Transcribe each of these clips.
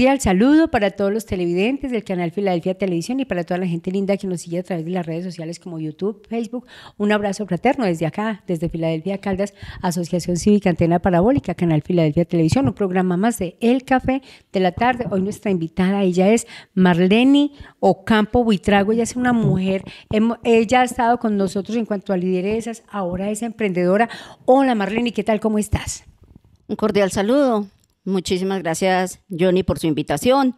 Un cordial saludo para todos los televidentes del canal Filadelfia Televisión y para toda la gente linda que nos sigue a través de las redes sociales como YouTube, Facebook. Un abrazo fraterno desde acá, desde Filadelfia Caldas, Asociación Cívica Antena Parabólica, Canal Filadelfia Televisión, un programa más de El Café de la Tarde. Hoy nuestra invitada, ella es Marlene Ocampo Buitrago, ella es una mujer, em, ella ha estado con nosotros en cuanto a lideresas, ahora es emprendedora. Hola Marlene, ¿qué tal? ¿Cómo estás? Un cordial saludo. Muchísimas gracias, Johnny, por su invitación.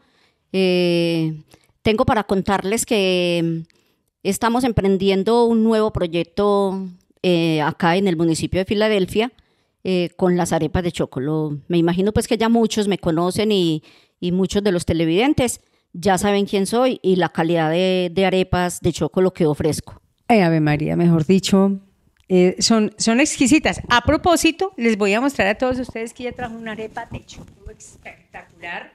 Eh, tengo para contarles que mm, estamos emprendiendo un nuevo proyecto eh, acá en el municipio de Filadelfia eh, con las arepas de chocolate. Me imagino pues que ya muchos me conocen y, muchos de los televidentes ya saben quién soy y la calidad de, de arepas de chocolate que ofrezco. Ave María, mejor dicho, eh, son, son exquisitas. A propósito, les voy a mostrar a todos ustedes que ella trajo una arepa de chocolate espectacular,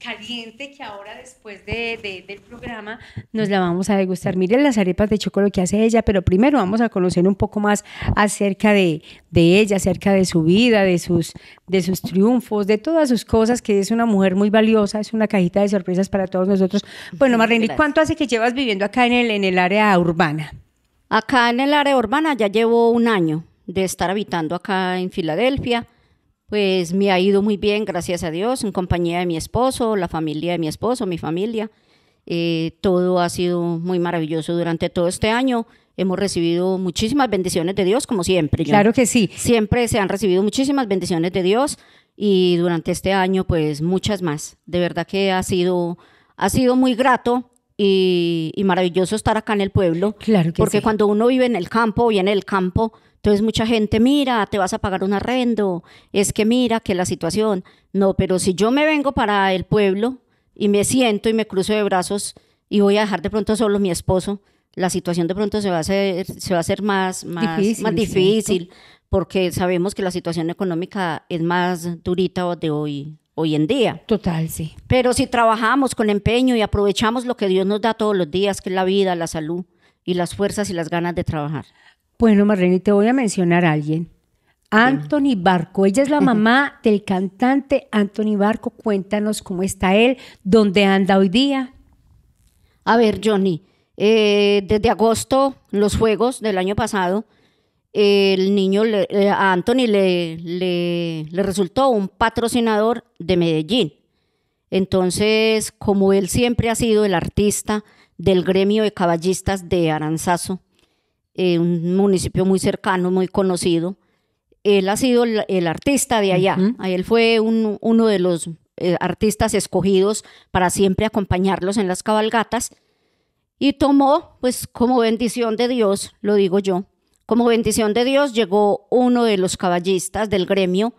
caliente, que ahora después de, del programa nos la vamos a degustar. Miren las arepas de chocolate que hace ella, pero primero vamos a conocer un poco más acerca de, ella, acerca de su vida, de sus, de sus triunfos, de todas sus cosas, que es una mujer muy valiosa, es una cajita de sorpresas para todos nosotros. Bueno, Marlene, ¿cuánto hace que llevas viviendo acá en en el área urbana? Acá en el área urbana ya llevo un año de estar habitando acá en Filadelfia. Pues me ha ido muy bien, gracias a Dios, en compañía de mi esposo, la familia de mi esposo, mi familia. Eh, todo ha sido muy maravilloso durante todo este año. Hemos recibido muchísimas bendiciones de Dios, como siempre. Claro que sí. Siempre se han recibido muchísimas bendiciones de Dios y durante este año, pues muchas más. De verdad que ha sido, ha sido muy grato y, maravilloso estar acá en el pueblo. Claro Porque cuando uno vive en el campo, en el campo, entonces mucha gente, mira, te vas a pagar un arrendo, es que mira, que la situación. No, pero si yo me vengo para el pueblo y me siento y me cruzo de brazos y voy a dejar de pronto solo mi esposo, la situación de pronto se va a hacer, se va a ser más, más difícil, porque sabemos que la situación económica es más durita de hoy hoy en día. Total, sí. Pero si trabajamos con empeño y aprovechamos lo que Dios nos da todos los días, que es la vida, la salud y las fuerzas y las ganas de trabajar. Bueno, Marlene, te voy a mencionar a alguien. Anthony Barco, ella es la mamá del cantante Anthony Barco. Cuéntanos cómo está él, dónde anda hoy día. A ver, Johnny, eh, desde agosto, los juegos del año pasado, el niño, eh, a Anthony le, resultó un patrocinador de Medellín. Entonces, como él siempre ha sido el artista del gremio de caballistas de Aranzazo, eh, un municipio muy cercano, muy conocido, él ha sido el, artista de allá. Él fue uno de los eh, artistas escogidos para siempre acompañarlos en las cabalgatas y tomó, pues como bendición de Dios, lo digo yo, como bendición de Dios llegó uno de los caballistas del gremio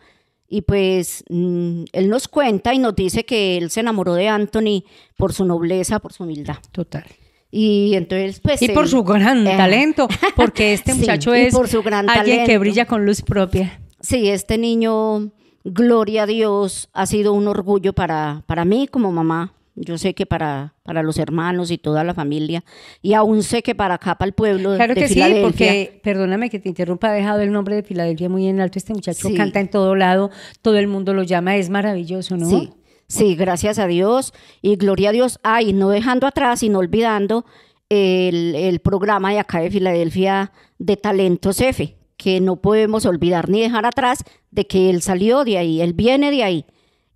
y pues mm, él nos cuenta y nos dice que él se enamoró de Anthony por su nobleza, por su humildad. Total. Y entonces, pues. Y por su gran eh, talento, porque este muchacho es alguien que brilla con luz propia. Sí, este niño, gloria a Dios, ha sido un orgullo para, para mí como mamá, yo sé que para, para los hermanos y toda la familia, y aún sé que para acá, para el pueblo claro que Sí, porque, perdóname que te interrumpa, ha dejado el nombre de Filadelfia muy en alto. Este muchacho sí. canta en todo lado, todo el mundo lo llama, es maravilloso, ¿no? Sí, gracias a Dios y gloria a Dios. Ay, no dejando atrás y no olvidando el, el programa de acá de Filadelfia de Talentos F, que no podemos olvidar ni dejar atrás de que él salió de ahí, él viene de ahí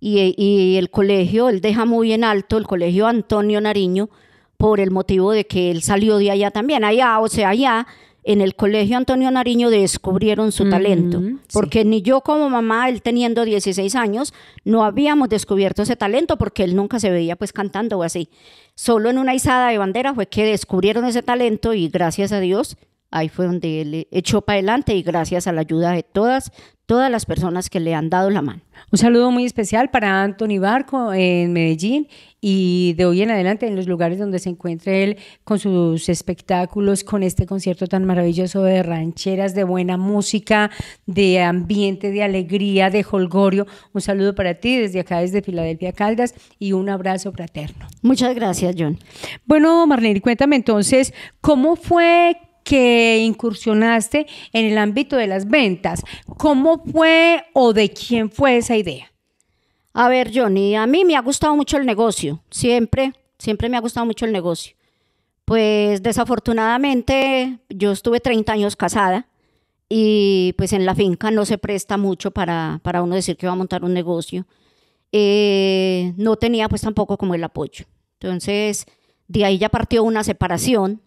y, el colegio, él deja muy en alto el colegio Antonio Nariño por el motivo de que él salió de allá también. Allá, o sea, allá en el colegio Antonio Nariño descubrieron su mm, talento, porque ni yo como mamá, él teniendo 16 años, no habíamos descubierto ese talento porque él nunca se veía pues cantando o así. Solo en una izada de bandera fue que descubrieron ese talento y gracias a Dios ahí fue donde él echó para adelante y gracias a la ayuda de todas, todas las personas que le han dado la mano. Un saludo muy especial para Anthony Barco eh, en Medellín y de hoy en adelante en los lugares donde se encuentre él con sus espectáculos, con este concierto tan maravilloso de rancheras, de buena música, de ambiente, de alegría, de holgorio. Un saludo para ti desde acá, desde Filadelfia Caldas y un abrazo fraterno. Muchas gracias, John. Bueno, Marlene, cuéntame entonces, ¿cómo fue que incursionaste en el ámbito de las ventas. ¿Cómo fue o de quién fue esa idea? A ver, Johnny, a mí me ha gustado mucho el negocio, siempre, siempre me ha gustado mucho el negocio. Pues desafortunadamente yo estuve 30 años casada y pues en la finca no se presta mucho para, para uno decir que va a montar un negocio. Eh, no tenía pues tampoco como el apoyo. Entonces, de ahí ya partió una separación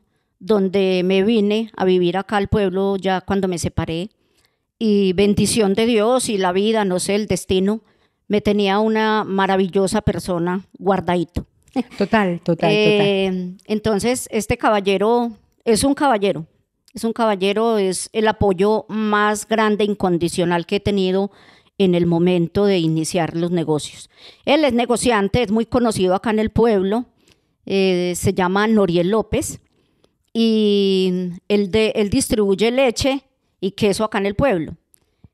donde me vine a vivir acá al pueblo ya cuando me separé. Y bendición de Dios y la vida, no sé, el destino, me tenía una maravillosa persona guardadito. Total, eh, total, Entonces, este caballero es un caballero, es un caballero, es el apoyo más grande, incondicional que he tenido en el momento de iniciar los negocios. Él es negociante, es muy conocido acá en el pueblo, eh, se llama Noriel López y él, de, él distribuye leche y queso acá en el pueblo.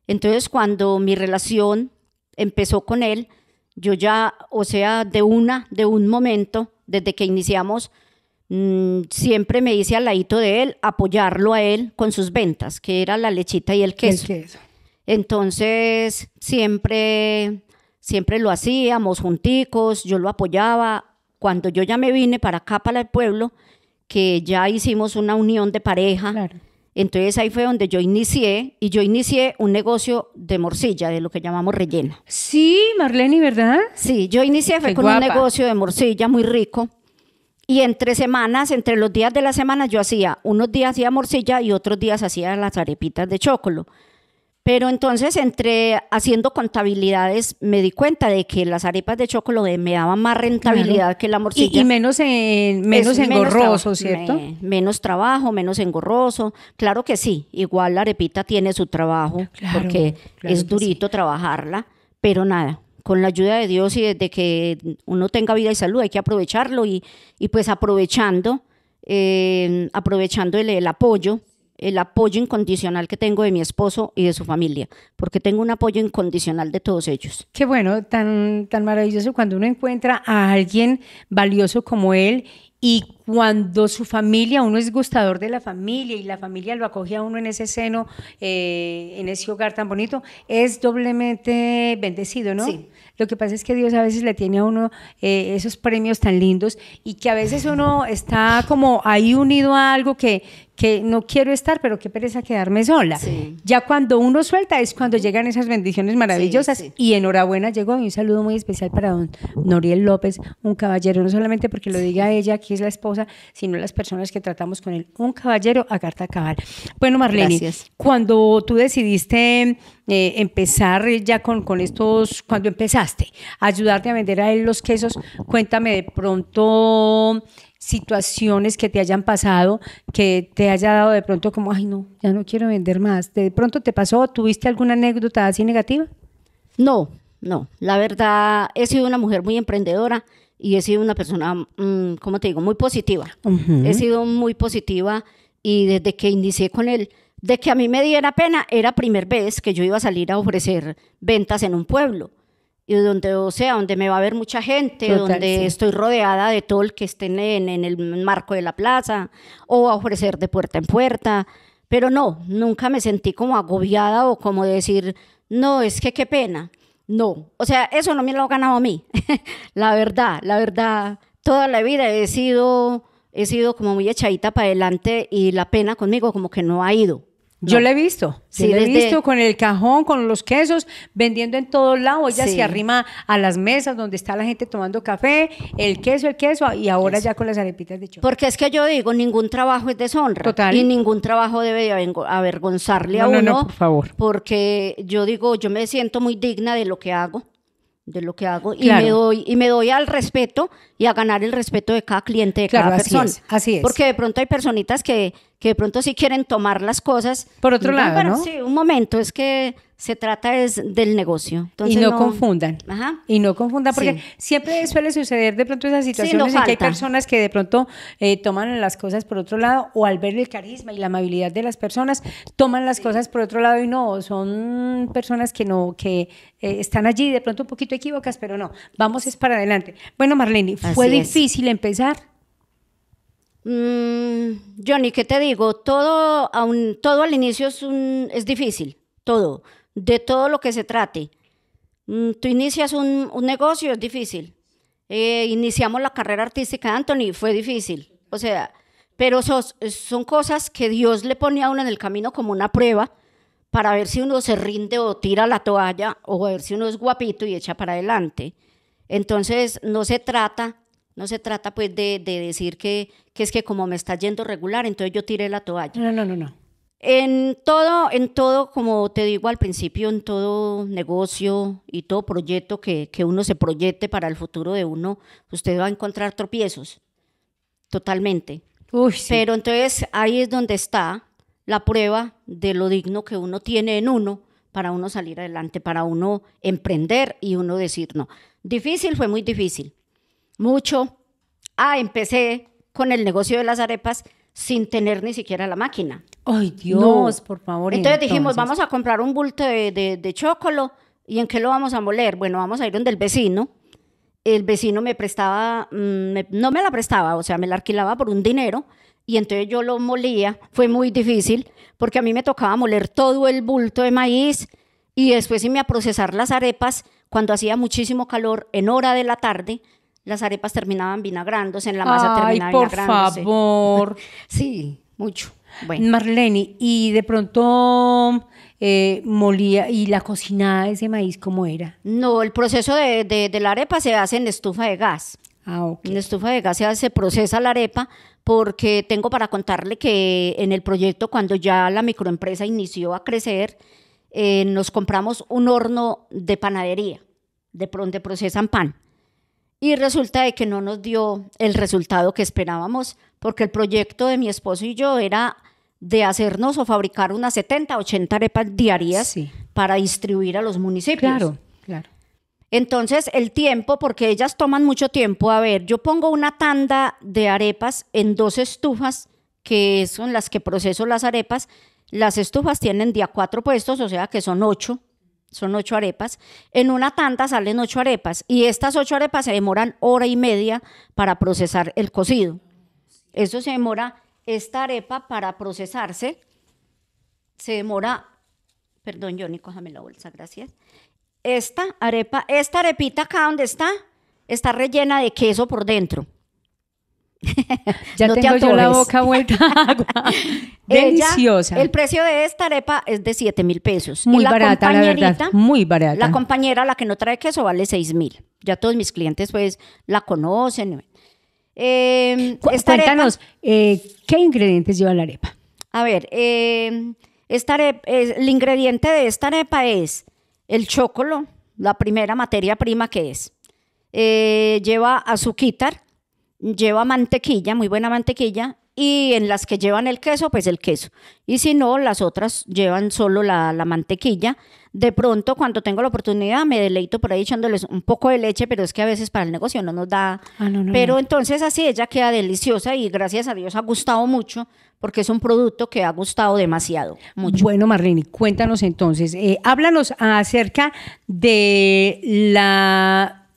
Entonces cuando mi relación empezó con él, yo ya, o sea, de una, de un momento, desde que iniciamos, mm, siempre me hice al ladito de él, apoyarlo a él con sus ventas, que era la lechita y el queso. Entonces, siempre, siempre lo hacíamos junticos, yo lo apoyaba. Cuando yo ya me vine para acá, para el pueblo, que ya hicimos una unión de pareja. Entonces ahí fue donde yo inicié y yo inicié un negocio de morcilla, de lo que llamamos rellena. Sí, Marlene, ¿verdad? Sí, yo inicié fue con un negocio de morcilla muy rico. Y entre semanas, entre los días de la semana, yo hacía, unos días hacía morcilla y otros días hacía las arepitas de chocolate. Pero entonces entre haciendo contabilidades me di cuenta de que las arepas de chocolate me daban más rentabilidad que la morcilla. Y, menos, menos engorroso, ¿cierto? menos trabajo, menos engorroso. Claro que sí, igual la arepita tiene su trabajo, porque es durito trabajarla, pero nada, con la ayuda de Dios y desde que uno tenga vida y salud hay que aprovecharlo y, y pues aprovechando, eh, aprovechando el apoyo el apoyo incondicional que tengo de mi esposo y de su familia, porque tengo un apoyo incondicional de todos ellos. Qué bueno, tan, tan maravilloso cuando uno encuentra a alguien valioso como él y cuando su familia, uno es gustador de la familia y la familia lo acoge a uno en ese seno, eh, en ese hogar tan bonito, es doblemente bendecido, ¿no? Sí. Lo que pasa es que Dios a veces le tiene a uno eh, esos premios tan lindos y que a veces uno está como ahí unido a algo que, que no quiero estar, pero qué pereza quedarme sola. Ya cuando uno suelta es cuando llegan esas bendiciones maravillosas. Y enhorabuena llegó y un saludo muy especial para don Noriel López, un caballero, no solamente porque lo diga ella, que es la esposa, sino las personas que tratamos con él. Un caballero a carta cabal. Bueno, Marlene, cuando tú decidiste eh, empezar ya con, con estos, cuando empezaste a ayudarte a vender a él los quesos, cuéntame de pronto situaciones que te hayan pasado, que te haya dado de pronto como, ay no, ya no quiero vender más. ¿De pronto te pasó tuviste alguna anécdota así negativa? No, no. La verdad, he sido una mujer muy emprendedora y he sido una persona, mm, como te digo?, muy positiva. He sido muy positiva y desde que inicié con él, de que a mí me diera pena, era primera vez que yo iba a salir a ofrecer ventas en un pueblo y donde, o sea, donde me va a ver mucha gente, donde estoy rodeada de todo el que esté en, el marco de la plaza, o a ofrecer de puerta en puerta. Pero no, nunca me sentí como agobiada o como decir, no, es que qué pena. No, o sea, eso no me lo ha ganado a mí. la verdad, la verdad, toda la vida he sido, he sido como muy echadita para adelante y la pena conmigo como que no ha ido. Yo la he visto, sí, la he visto con el cajón, con los quesos, vendiendo en todos lados. Ella se arrima a las mesas donde está la gente tomando café, el queso, el queso, y ahora ya con las arepitas de chocolate. Porque es que yo digo, ningún trabajo es deshonra. Total. Y ningún trabajo debe avergonzarle a uno. por favor. Porque yo digo, yo me siento muy digna de lo que hago de lo que hago y me doy y me doy al respeto y a ganar el respeto de cada cliente de cada persona así porque de pronto hay personitas que, que de pronto sí quieren tomar las cosas por otro lado sí un momento es que se trata es del negocio. y no, confundan. Ajá. Y no confundan, porque siempre suele suceder de pronto esas situaciones sí, que hay personas que de pronto eh, toman las cosas por otro lado, o al ver el carisma y la amabilidad de las personas, toman las cosas por otro lado y no, son personas que no, que eh, están allí de pronto un poquito equivocas, pero no, vamos es para adelante. Bueno, Marlene, ¿fue difícil empezar? Mm, Johnny, ¿qué te digo? Todo, aun, todo al inicio es, es difícil, todo de todo lo que se trate. Mm, tú inicias un, negocio, es difícil. Eh, iniciamos la carrera artística de Anthony, fue difícil. O sea, pero son cosas que Dios le pone a uno en el camino como una prueba para ver si uno se rinde o tira la toalla o a ver si uno es guapito y echa para adelante. Entonces, no se trata, no se trata pues de, decir que, que es que como me está yendo regular, entonces yo tiré la toalla. No, no, no, no. En todo, en todo, como te digo al principio, en todo negocio y todo proyecto que, uno se proyecte para el futuro de uno, usted va a encontrar tropiezos, totalmente. Uy, sí. Pero entonces ahí es donde está la prueba de lo digno que uno tiene en uno para uno salir adelante, para uno emprender y uno decir no. Difícil fue muy difícil, mucho. Ah, empecé con el negocio de las arepas sin tener ni siquiera la máquina. ¡Ay, Dios! Por favor. Entonces, dijimos, vamos a comprar un bulto de, de, chocolo. ¿Y en qué lo vamos a moler? Bueno, vamos a ir donde el vecino. El vecino me prestaba, mm, no me la prestaba, o sea, me la alquilaba por un dinero. Y entonces yo lo molía. Fue muy difícil porque a mí me tocaba moler todo el bulto de maíz y después irme a procesar las arepas cuando hacía muchísimo calor en hora de la tarde las arepas terminaban vinagrándose, en la masa Ay, por favor. sí, mucho. Bueno. Marlene, y de pronto eh, molía y la cocinada de ese maíz, ¿cómo era? No, el proceso de, la arepa se hace en estufa de gas. Ah, ok. En estufa de gas se, procesa la arepa porque tengo para contarle que en el proyecto cuando ya la microempresa inició a crecer, eh, nos compramos un horno de panadería, de donde procesan pan. Y resulta de que no nos dio el resultado que esperábamos, porque el proyecto de mi esposo y yo era de hacernos o fabricar unas 70, 80 arepas diarias para distribuir a los municipios. Claro, claro. Entonces, el tiempo, porque ellas toman mucho tiempo, a ver, yo pongo una tanda de arepas en dos estufas, que son las que proceso las arepas, las estufas tienen día cuatro puestos, o sea que son ocho, son ocho arepas, en una tanda salen ocho arepas y estas ocho arepas se demoran hora y media para procesar el cocido. Eso se demora, esta arepa para procesarse, se demora, perdón Johnny, cojame la bolsa, gracias. Esta arepa, esta arepita acá donde está, está rellena de queso por dentro. ya tengo yo la boca vuelta agua. Deliciosa. el precio de esta arepa es de 7 mil pesos. Muy barata, la verdad. Muy barata. La compañera, la que no trae queso, vale 6 mil. Ya todos mis clientes, pues, la conocen. Em, cuéntanos, eh, ¿qué ingredientes lleva la arepa? A ver, em, esta el ingrediente de esta arepa es el chocolo, la primera materia prima que es. Eh, lleva azuquitar lleva mantequilla, muy buena mantequilla, y en las que llevan el queso, pues el queso. Y si no, las otras llevan solo la, mantequilla. De pronto, cuando tengo la oportunidad, me deleito por ahí echándoles un poco de leche, pero es que a veces para el negocio no nos da. Ah, pero entonces así ella queda deliciosa y gracias a Dios ha gustado mucho porque es un producto que ha gustado demasiado. Bueno, Marlene, cuéntanos entonces, eh, háblanos acerca de la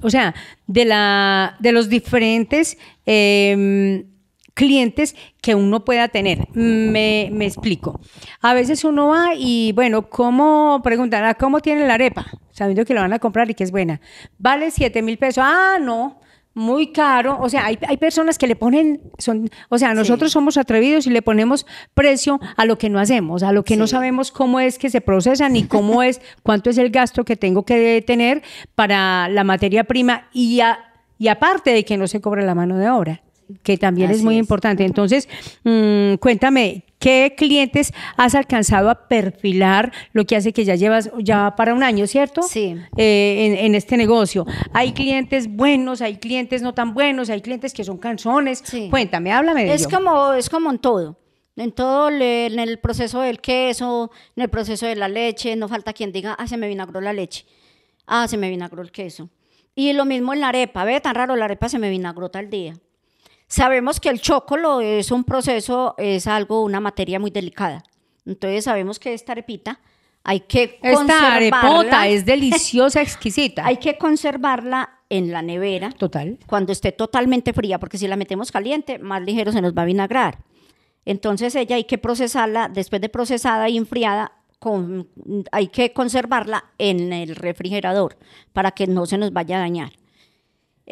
o sea, de, la, de los diferentes em, clientes que uno pueda tener. Me, explico. A veces uno va y, bueno, ¿cómo preguntar? Ah, ¿Cómo tiene la arepa? Sabiendo que la van a comprar y que es buena. Vale 7 mil pesos. Ah, no muy caro. O sea, hay, hay personas que le ponen, son, o sea, nosotros somos atrevidos y le ponemos precio a lo que no hacemos, a lo que no sabemos cómo es que se procesan ni cómo es, cuánto es el gasto que tengo que tener para la materia prima y, a, y aparte de que no se cobra la mano de obra que también es muy importante. Entonces, mm, cuéntame, ¿Qué clientes has alcanzado a perfilar? Lo que hace que ya llevas ya para un año, ¿cierto? Sí. Eh, en, este negocio. Hay clientes buenos, hay clientes no tan buenos, hay clientes que son canzones. Sí. Cuéntame, háblame de es Como, es como en todo. En todo, en el proceso del queso, en el proceso de la leche, no falta quien diga, ah, se me vinagró la leche, ah, se me vinagró el queso. Y lo mismo en la arepa, ve, tan raro, la arepa se me vinagró tal día. Sabemos que el chocolo es un proceso, es algo, una materia muy delicada. Entonces sabemos que esta arepita hay que conservarla. Esta arepota es deliciosa, exquisita. hay que conservarla en la nevera. Total. Cuando esté totalmente fría, porque si la metemos caliente, más ligero se nos va a vinagrar. Entonces ella hay que procesarla, después de procesada y enfriada, hay que conservarla en el refrigerador para que no se nos vaya a dañar.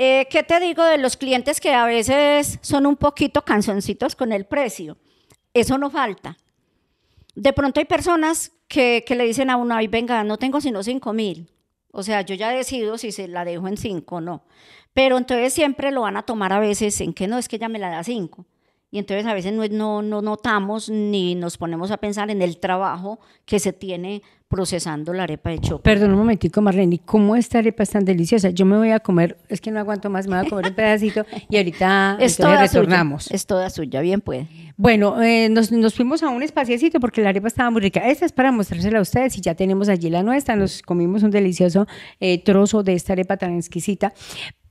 Eh, ¿Qué te digo de los clientes que a veces son un poquito canzoncitos con el precio? Eso no falta. De pronto hay personas que, le dicen a uno, ay, venga, no tengo sino 5 mil. O sea, yo ya decido si se la dejo en 5 o no. Pero entonces siempre lo van a tomar a veces en que no, es que ya me la da 5 y entonces a veces no, no, notamos ni nos ponemos a pensar en el trabajo que se tiene procesando la arepa de chocolate. Perdón un momentico, Marlene, ¿cómo esta arepa es tan deliciosa? Yo me voy a comer, es que no aguanto más, me voy a comer un pedacito y ahorita es retornamos. es toda suya, bien puede. Bueno, eh, nos, fuimos a un espaciecito porque la arepa estaba muy rica. Esta es para mostrársela a ustedes y ya tenemos allí la nuestra. Nos comimos un delicioso eh, trozo de esta arepa tan exquisita.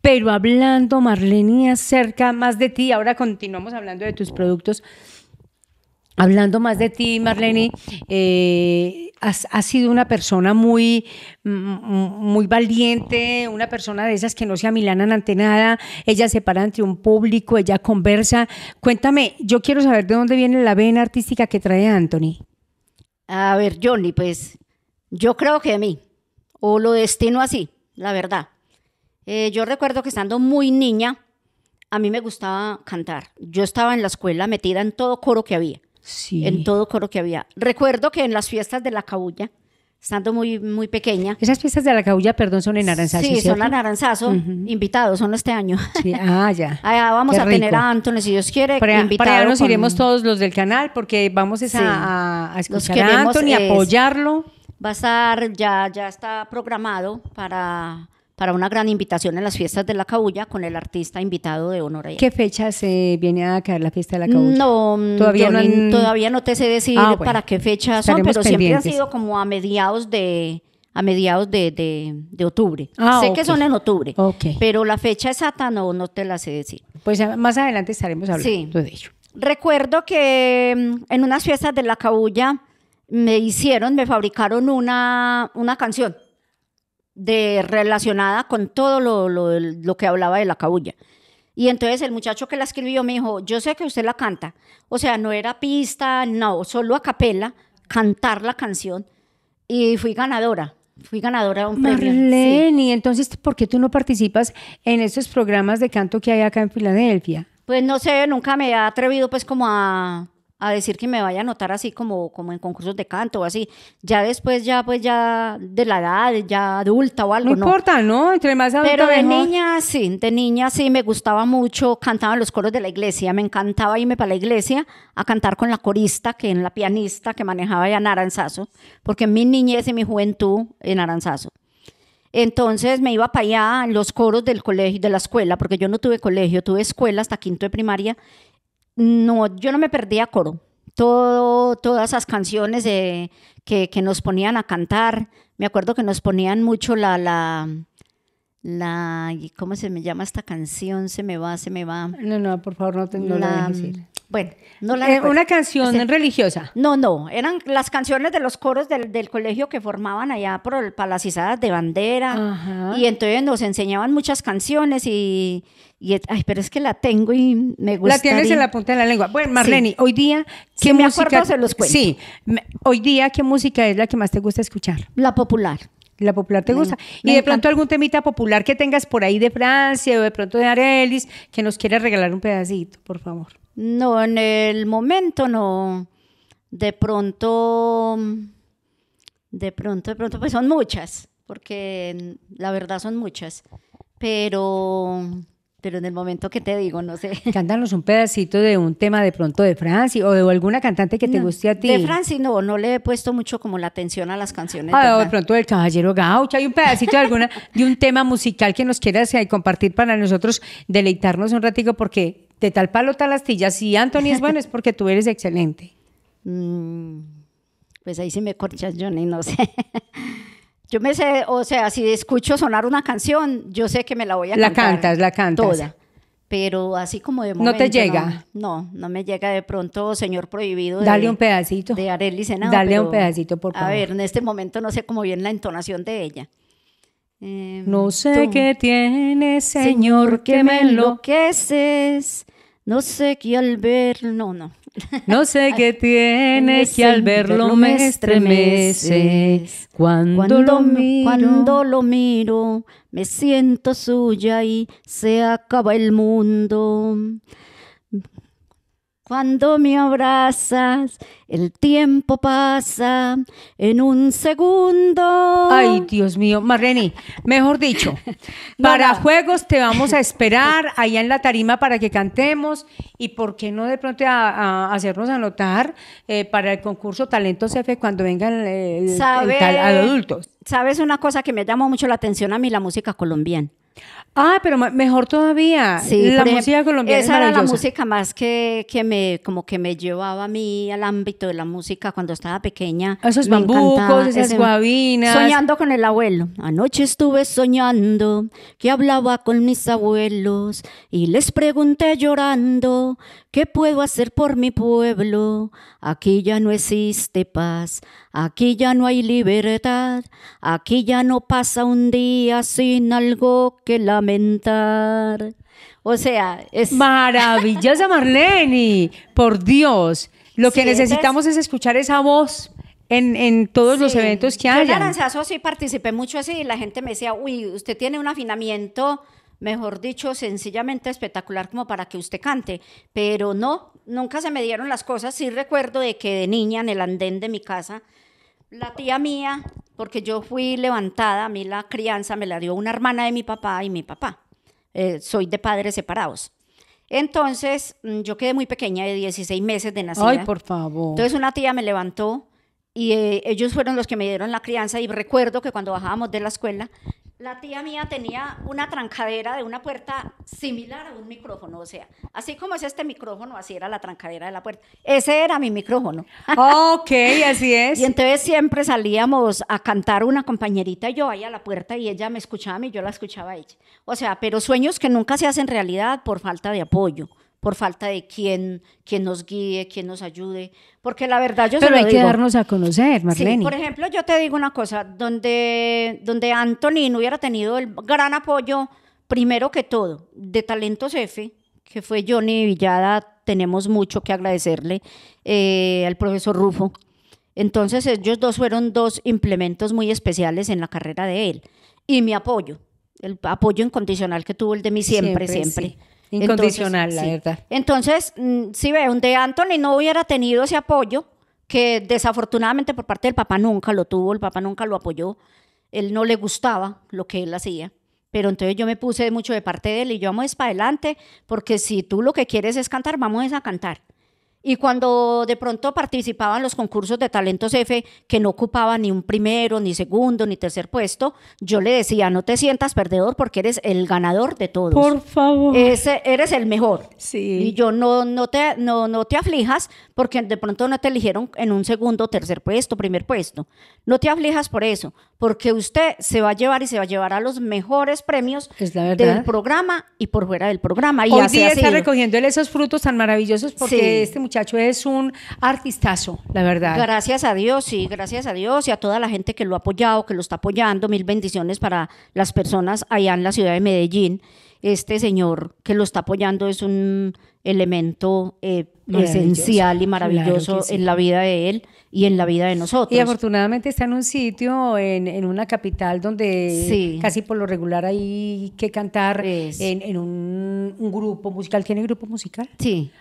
Pero hablando, Marlene, acerca más de ti, ahora continuamos hablando de tus productos. Hablando más de ti, Marlene, eh, has, sido una persona muy, mm, mm, muy valiente, una persona de esas que no se amilanan ante nada, ella se para ante un público, ella conversa. Cuéntame, yo quiero saber de dónde viene la vena artística que trae Anthony. A ver, Johnny, pues yo creo que a mí, o lo destino así, la verdad. Eh, yo recuerdo que estando muy niña, a mí me gustaba cantar. Yo estaba en la escuela metida en todo coro que había. Sí. En todo coro que había. Recuerdo que en las fiestas de la cabulla, estando muy, muy pequeña. Esas fiestas de la cabulla, perdón, son en Aranzazo. Sí, son en Aranzazo, invitados, son este año. Sí, ah, ya. Allá vamos a tener a Antonio, si Dios quiere, para, invitado. Para allá nos iremos todos los del canal, porque vamos a, escuchar a Antonio, y apoyarlo. Va a estar, ya, ya está programado para para una gran invitación en las fiestas de la Cabulla con el artista invitado de honor. Allá. ¿Qué fecha se viene a caer la fiesta de la Cabulla? No, mm, todavía, no, todavía no te sé decir ah, para qué fecha son, pero siempre han sido como a mediados de a mediados de, de, de octubre. Ah, sé que son en octubre, pero la fecha exacta no, no te la sé decir. Pues más adelante estaremos hablando de ello. Recuerdo que mm, en unas fiestas de la cabulla me hicieron, me fabricaron una, una canción de, relacionada con todo lo, que hablaba de la cabulla. Y entonces el muchacho que la escribió me dijo, yo sé que usted la canta. O sea, no era pista, no, solo a capela, cantar la canción. Y fui ganadora. Fui ganadora de un Marlene, premio. y entonces, ¿por qué tú no participas en esos programas de canto que hay acá en Filadelfia? Pues no sé, nunca me he atrevido pues como a a decir que me vaya a notar así como, como en concursos de canto o así. Ya después, ya pues ya de la edad, ya adulta o algo. No, no. importa, ¿no? Entre más adulta Pero de niña sí, de niña sí me gustaba mucho, cantaba en los coros de la iglesia, me encantaba irme para la iglesia a cantar con la corista, que en la pianista que manejaba ya en Aranzazo, porque en mi niñez y mi juventud en Aranzazo. Entonces me iba para allá en los coros del colegio, de la escuela, porque yo no tuve colegio, tuve escuela hasta quinto de primaria no, yo no me perdía coro. Todo, todas esas canciones de, que, nos ponían a cantar, me acuerdo que nos ponían mucho la, la, la, ¿cómo se me llama esta canción? Se me va, se me va. No, no, por favor, no tengo la, bueno, no eh, una canción religiosa. No, no, eran las canciones de los coros del, colegio que formaban allá por el, de bandera y entonces nos enseñaban muchas canciones y, ay, pero es que la tengo y me gusta. La tienes en la punta de la lengua. Bueno, Marlene, hoy día qué música los cuento. Sí, hoy día qué música es la que más te gusta escuchar? La popular. La popular te gusta. y de pronto algún temita popular que tengas por ahí de Francia o de pronto de Arelis que nos quieras regalar un pedacito, por favor. No, en el momento no. De pronto, de pronto, de pronto, pues son muchas, porque la verdad son muchas. Pero pero en el momento que te digo, no sé. Cántanos un pedacito de un tema de pronto de Franci o de alguna cantante que te guste a ti. De Franci no, no le he puesto mucho como la atención a las canciones. Ah, de, pronto del Caballero Gaucho, hay un pedacito de alguna, de un tema musical que nos quieras eh, compartir para nosotros deleitarnos un ratito, porque de tal palo tal astilla, si Anthony es bueno es porque tú eres excelente. Mm, pues ahí sí me corchas, Johnny, no sé. Yo me sé, o sea, si escucho sonar una canción, yo sé que me la voy a cantar. La cantas, la cantas. Toda. Pero así como de momento. No te llega. No, no, me llega de pronto, señor prohibido. Dale un pedacito. De Arely Senado. Dale un pedacito, por favor. A ver, en este momento no sé cómo viene la entonación de ella. Em, no sé qué tienes, señor, que, que me enloqueces. No sé qué al ver. No, no, no sé qué tienes que al verlo me estremece. cuando lo miro, me siento suya y se acaba el mundo. Cuando me abrazas, el tiempo pasa en un segundo. Ay, Dios mío, Marreni, mejor dicho, para juegos te vamos a esperar allá en la tarima para que cantemos y por qué no de pronto a, hacernos anotar eh, para el concurso Talentos CF cuando vengan adultos. Sabes una cosa que me llamó mucho la atención a mí, la música colombiana. Ah, pero mejor todavía. Sí, la música colombiana. es era la música más que, que, me, como que me llevaba a mí al ámbito de la música cuando estaba pequeña. Esos bambucos, esas guabinas. Soñando con el abuelo. Anoche estuve soñando que hablaba con mis abuelos y les pregunté llorando qué puedo hacer por mi pueblo. Aquí ya no existe paz. Aquí ya no hay libertad, aquí ya no pasa un día sin algo que lamentar. O sea, es... Maravillosa Marlene, por Dios. Lo que necesitamos es... escuchar esa voz en, en, todos los eventos que hay. Yo en Aranzazo sí participé mucho así y la gente me decía, uy, usted tiene un afinamiento mejor dicho, sencillamente espectacular como para que usted cante, pero no, nunca se me dieron las cosas. Sí recuerdo de que de niña en el andén de mi casa, la tía mía, porque yo fui levantada, a mí la crianza me la dio una hermana de mi papá y mi papá. Eh, soy de padres separados. Entonces, mm, yo quedé muy pequeña, de 16 meses de nacida. Ay, por favor. Entonces, una tía me levantó y eh, ellos fueron los que me dieron la crianza. Y recuerdo que cuando bajábamos de la escuela, la tía mía tenía una trancadera de una puerta similar a un micrófono, o sea, así como es este micrófono, así era la trancadera de la puerta. Ese era mi micrófono. Ok, así es. Y entonces siempre salíamos a cantar una compañerita, y yo ahí a la puerta y ella me escuchaba a mí, yo la escuchaba a ella. O sea, pero sueños que nunca se hacen realidad por falta de apoyo por falta de quien, quien nos guíe, quien nos ayude, porque la verdad yo Pero se lo hay que darnos a conocer, Marlene. Sí, por ejemplo, yo te digo una cosa, donde, donde Anthony hubiera tenido el gran apoyo, primero que todo, de Talentos F, que fue Johnny Villada, tenemos mucho que agradecerle eh, al profesor Rufo. Entonces ellos dos fueron dos implementos muy especiales en la carrera de él y mi apoyo, el apoyo incondicional que tuvo el de mí siempre, siempre. Incondicional, Entonces, la verdad. Entonces, mm, si ve, de Anthony no hubiera tenido ese apoyo, que desafortunadamente por parte del papá nunca lo tuvo, el papá nunca lo apoyó, él no le gustaba lo que él hacía. Pero entonces yo me puse mucho de parte de él y yo vamos para adelante, porque si tú lo que quieres es cantar, vamos a cantar. Y cuando de pronto participaban los concursos de talentos F, que no ocupaba ni un primero, ni segundo, ni tercer puesto, yo le decía, no te sientas perdedor porque eres el ganador de todos. Por favor. Ese, eres el mejor. Sí. Y yo no, no, te, no, no te aflijas porque de pronto no te eligieron en un segundo, tercer puesto, primer puesto. No te aflijas por eso, porque usted se va a llevar y se va a llevar a los mejores premios es la del programa y por fuera del programa. Y Hoy así día está recogiendo esos frutos tan maravillosos porque este este muchacho es un artistazo, la verdad. Gracias a Dios, sí, gracias a Dios y a toda la gente que lo ha apoyado, que lo está apoyando. Mil bendiciones para las personas allá en la ciudad de Medellín. Este señor que lo está apoyando es un elemento eh, esencial y maravilloso en la vida de él y en la vida de nosotros. Y afortunadamente está en un sitio, en, una capital donde casi por lo regular hay que cantar en, un, grupo musical. ¿Tiene grupo musical? Sí,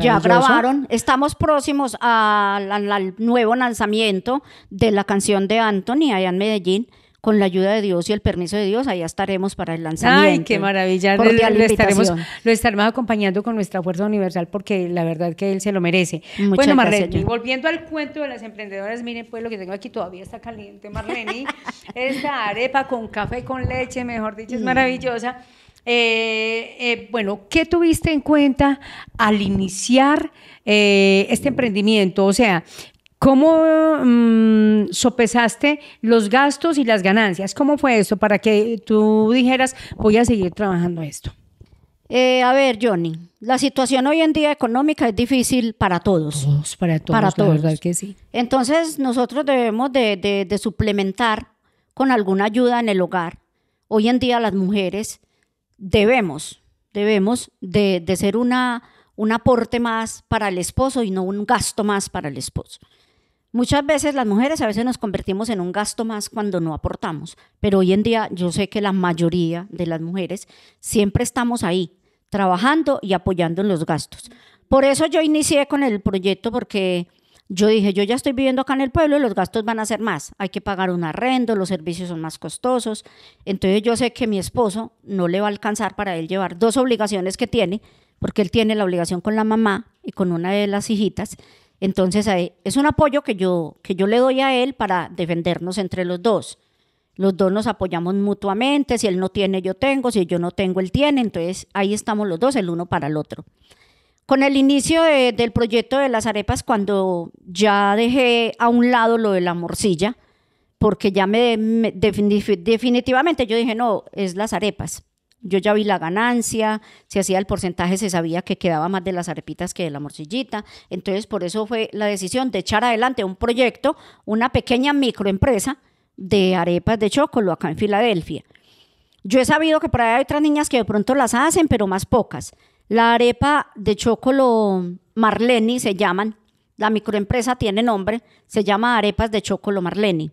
ya, ah, grabaron. Estamos próximos al, al, al nuevo lanzamiento de la canción de Anthony allá en Medellín con la ayuda de Dios y el permiso de Dios, allá estaremos para el lanzamiento. Ay, qué maravilla. Lo, estaremos, acompañando con nuestra fuerza universal porque la verdad que él se lo merece. bueno, Marlene, volviendo al cuento de las emprendedoras, miren pues lo que tengo aquí todavía está caliente, Marlene. Esta arepa con café con leche, mejor dicho, es mm. maravillosa. Eh, eh, bueno, ¿qué tuviste en cuenta al iniciar eh, este emprendimiento? O sea, ¿Cómo mm, sopesaste los gastos y las ganancias? ¿Cómo fue eso para que tú dijeras, voy a seguir trabajando esto? Eh, a ver, Johnny, la situación hoy en día económica es difícil para todos. para todos, verdad que sí. Entonces, nosotros debemos de, suplementar con alguna ayuda en el hogar. Hoy en día las mujeres debemos, debemos de, de ser una, un aporte más para el esposo y no un gasto más para el esposo. Muchas veces las mujeres a veces nos convertimos en un gasto más cuando no aportamos, pero hoy en día yo sé que la mayoría de las mujeres siempre estamos ahí, trabajando y apoyando en los gastos. Por eso yo inicié con el proyecto porque yo dije, yo ya estoy viviendo acá en el pueblo y los gastos van a ser más, hay que pagar un arrendo, los servicios son más costosos, entonces yo sé que mi esposo no le va a alcanzar para él llevar dos obligaciones que tiene, porque él tiene la obligación con la mamá y con una de las hijitas entonces es un apoyo que yo, que yo le doy a él para defendernos entre los dos. Los dos nos apoyamos mutuamente, si él no tiene, yo tengo, si yo no tengo, él tiene, entonces ahí estamos los dos, el uno para el otro. Con el inicio del proyecto de las arepas, cuando ya dejé a un lado lo de la morcilla, porque ya me definitivamente yo dije, no, es las arepas yo ya vi la ganancia, se hacía el porcentaje se sabía que quedaba más de las arepitas que de la morcillita, entonces por eso fue la decisión de echar adelante un proyecto, una pequeña microempresa de arepas de chocolo acá en Filadelfia. Yo he sabido que por ahí hay otras niñas que de pronto las hacen, pero más pocas. La arepa de chocolo Marleni se llaman, la microempresa tiene nombre, se llama Arepas de Chocolo Marleni.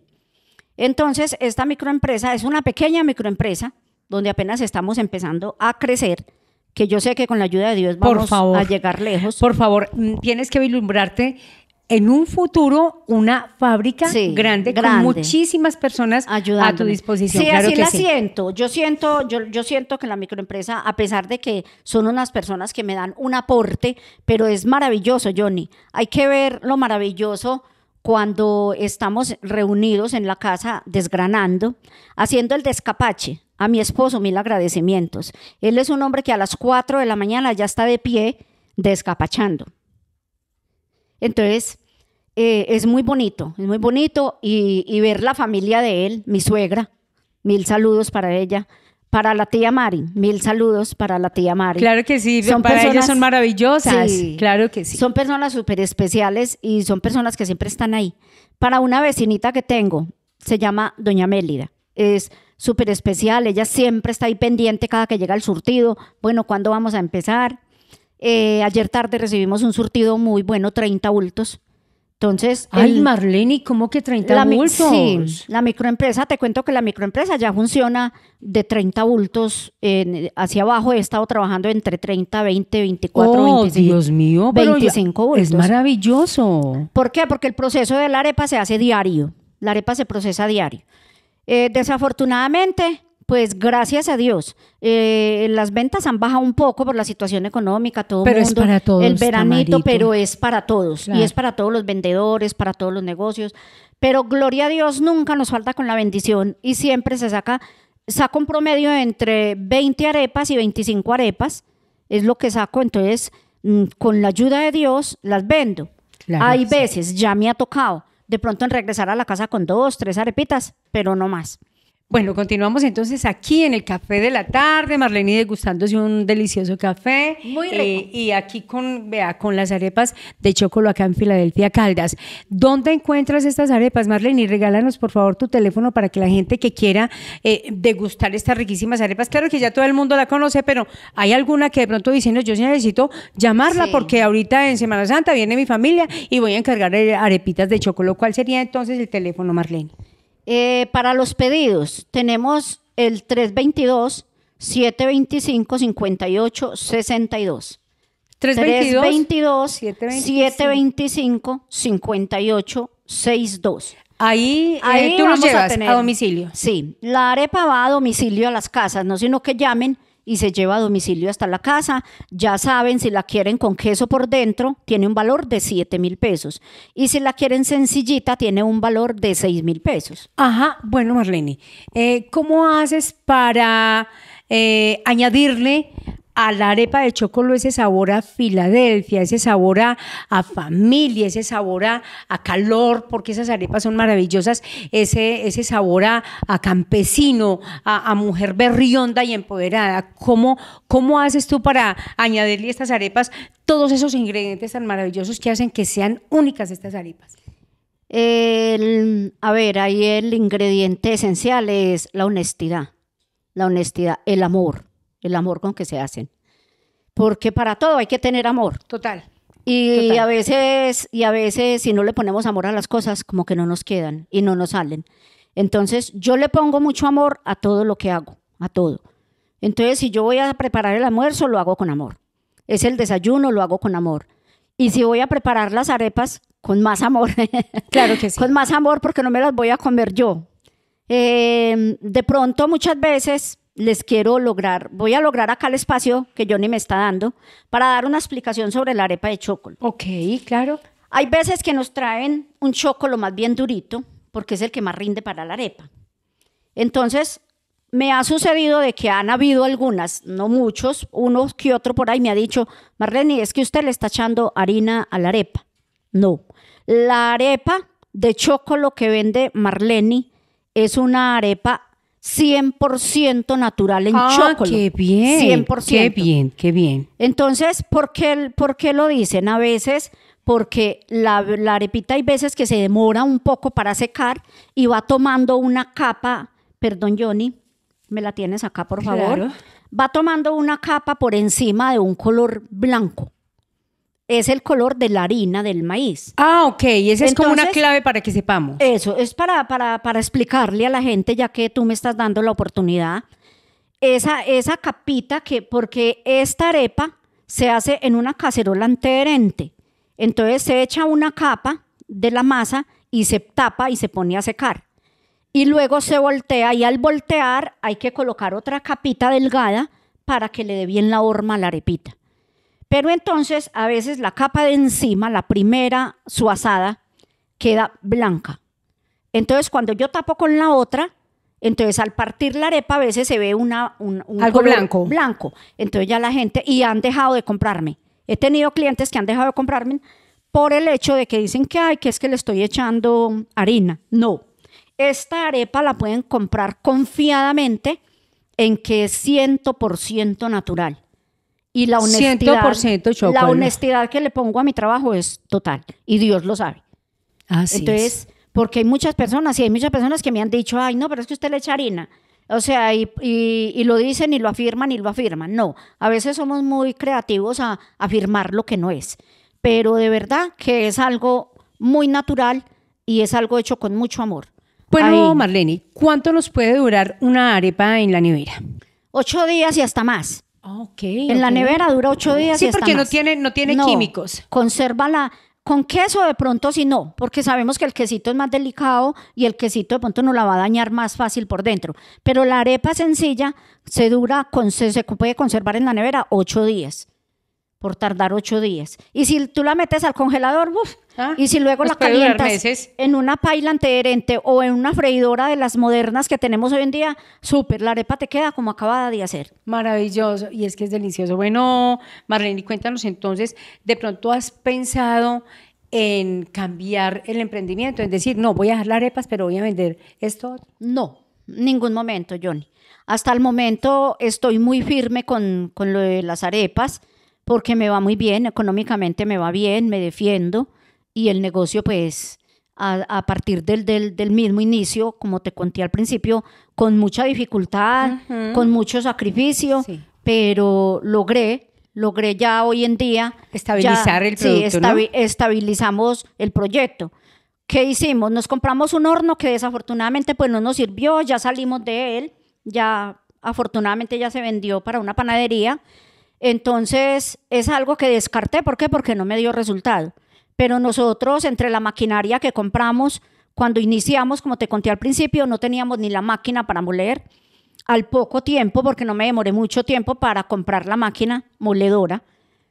Entonces, esta microempresa es una pequeña microempresa donde apenas estamos empezando a crecer, que yo sé que con la ayuda de Dios vamos a llegar lejos. Por favor, mm, tienes que vislumbrarte en un futuro una fábrica grande, con muchísimas personas a tu disposición. Sí, así la siento. Yo siento, yo, yo siento que la microempresa, a pesar de que son unas personas que me dan un aporte, pero es maravilloso, Johnny. Hay que ver lo maravilloso cuando estamos reunidos en la casa desgranando, haciendo el descapache a mi esposo mil agradecimientos. Él es un hombre que a las 4 de la mañana ya está de pie descapachando. Entonces, eh, es muy bonito, es muy bonito y, ver la familia de él, mi suegra, mil saludos para ella. Para la tía Mari, mil saludos para la tía Mari. Claro que sí, son personas, maravillosas. Sí, claro que sí. Son personas súper especiales y son personas que siempre están ahí. Para una vecinita que tengo, se llama Doña Mélida. Es súper especial, ella siempre está ahí pendiente cada que llega el surtido, bueno, ¿cuándo vamos a empezar? Eh, ayer tarde recibimos un surtido muy bueno, 30 bultos. Entonces, ay, Marlene, ¿cómo que 30 la, bultos? Sí, la microempresa, te cuento que la microempresa ya funciona de 30 bultos hacia abajo. He estado trabajando entre 30, 20, 24, oh, 25. Dios mío, 25 bultos. Es maravilloso. ¿Por qué? Porque el proceso de la arepa se hace diario. La arepa se procesa diario. Eh, desafortunadamente, pues gracias a Dios, eh, las ventas han bajado un poco por la situación económica, todo pero el veranito, pero es para todos y es para todos los vendedores, para todos los negocios. Pero gloria a Dios nunca nos falta con la bendición y siempre se saca, Saco un promedio entre 20 arepas y 25 arepas, es lo que saco. Entonces, mm, con la ayuda de Dios las vendo. Hay veces ya me ha tocado de pronto en regresar a la casa con dos, tres arepitas, pero no más. Bueno, continuamos entonces aquí en el café de la tarde, Marlene degustándose un delicioso café. Muy eh, rico. y aquí con, vea, con las arepas de Chocolo acá en Filadelfia, Caldas. ¿Dónde encuentras estas arepas, Marlene? regálanos, por favor, tu teléfono para que la gente que quiera eh, degustar estas riquísimas arepas, claro que ya todo el mundo la conoce, pero hay alguna que de pronto diciendo, yo necesito llamarla porque ahorita en Semana Santa viene mi familia y voy a encargar eh, arepitas de Chocolo. ¿Cuál sería entonces el teléfono, Marlene? Eh, para los pedidos tenemos el 322-725-5862. 322-725-5862. Ahí, eh, Ahí tú nos llevas a, a domicilio. Sí, la arepa va a domicilio a las casas, no sino que llamen y se lleva a domicilio hasta la casa. Ya saben, si la quieren con queso por dentro, tiene un valor de 7 mil pesos. Y si la quieren sencillita, tiene un valor de 6 mil pesos. Ajá, bueno, Marlene, eh, ¿cómo haces para eh, añadirle a la arepa de chocolo ese sabor a Filadelfia, ese sabor a, familia, ese sabor a, calor, porque esas arepas son maravillosas, ese, ese sabor a, campesino, a, mujer berrionda y empoderada. ¿Cómo, ¿Cómo haces tú para añadirle a estas arepas todos esos ingredientes tan maravillosos que hacen que sean únicas estas arepas? a ver, ahí el ingrediente esencial es la honestidad, la honestidad, el amor el amor con que se hacen. Porque para todo hay que tener amor. Total. Y a veces, y a veces si no le ponemos amor a las cosas, como que no nos quedan y no nos salen. Entonces, yo le pongo mucho amor a todo lo que hago, a todo. Entonces, si yo voy a preparar el almuerzo, lo hago con amor. Es el desayuno, lo hago con amor. Y si voy a preparar las arepas, con más amor. claro que sí. Con más amor porque no me las voy a comer yo. Em, de pronto, muchas veces les quiero lograr, voy a lograr acá el espacio que Johnny me está dando para dar una explicación sobre la arepa de chocolate. Ok, claro. Hay veces que nos traen un lo más bien durito, porque es el que más rinde para la arepa. Entonces, me ha sucedido de que han habido algunas, no muchos, uno que otro por ahí me ha dicho, Marlene, es que usted le está echando harina a la arepa. No, la arepa de chocolo que vende Marlene es una arepa 100% natural en ah, chocolate. ¡Qué bien! 100%. ¡Qué bien, qué bien! Entonces, ¿por qué, por qué lo dicen? A veces porque la, arepita hay veces que se demora un poco para secar y va tomando una capa, perdón Johnny, me la tienes acá por favor, va tomando una capa por encima de un color blanco es el color de la harina del maíz. Ah, ok, y esa es como una clave para que sepamos. Eso, es para, para, explicarle a la gente, ya que tú me estás dando la oportunidad, esa, esa capita que, porque esta arepa se hace en una cacerola anteherente. Entonces se echa una capa de la masa y se tapa y se pone a secar. Y luego se voltea y al voltear hay que colocar otra capita delgada para que le dé bien la horma a la arepita. Pero entonces a veces la capa de encima, la primera suazada, queda blanca. Entonces cuando yo tapo con la otra, entonces al partir la arepa a veces se ve una, un, algo blanco. Blanco. Entonces ya la gente, y han dejado de comprarme. He tenido clientes que han dejado de comprarme por el hecho de que dicen que, ay, que es que le estoy echando harina. No, esta arepa la pueden comprar confiadamente en que es 100% natural y la honestidad. La honestidad que le pongo a mi trabajo es total y Dios lo sabe. Así Entonces, es. porque hay muchas personas y hay muchas personas que me han dicho, ay, no, pero es que usted le echa harina. O sea, y, lo dicen y lo afirman y lo afirman. No, a veces somos muy creativos a, afirmar lo que no es, pero de verdad que es algo muy natural y es algo hecho con mucho amor. Bueno, Marlene, ¿cuánto nos puede durar una arepa en la nevera? Ocho días y hasta más. Ah, en la nevera dura ocho días. Sí, porque no tiene, no tiene químicos. Consérvala con queso de pronto si no, porque sabemos que el quesito es más delicado y el quesito de pronto nos la va a dañar más fácil por dentro. Pero la arepa sencilla se dura, con, se, puede conservar en la nevera ocho días, por tardar ocho días. Y si tú la metes al congelador, uff. Ah, y si luego pues la calientas en una paila anteherente o en una freidora de las modernas que tenemos hoy en día, súper, la arepa te queda como acabada de hacer. Maravilloso, y es que es delicioso. Bueno, Marlene, cuéntanos entonces, ¿de pronto has pensado en cambiar el emprendimiento? Es decir, no, voy a dejar las arepas, pero voy a vender esto. No, ningún momento, Johnny. Hasta el momento estoy muy firme con, con lo de las arepas, porque me va muy bien, económicamente me va bien, me defiendo y el negocio pues a, partir del, mismo inicio, como te conté al principio, con mucha dificultad, con mucho sacrificio, pero logré, logré ya hoy en día... Estabilizar el producto, Sí, estabilizamos el proyecto. ¿Qué hicimos? Nos compramos un horno que desafortunadamente pues no nos sirvió, ya salimos de él, ya afortunadamente ya se vendió para una panadería. Entonces es algo que descarté, ¿por qué? Porque no me dio resultado. Pero nosotros, entre la maquinaria que compramos, cuando iniciamos, como te conté al principio, no teníamos ni la máquina para moler. Al poco tiempo, porque no me demoré mucho tiempo para comprar la máquina moledora,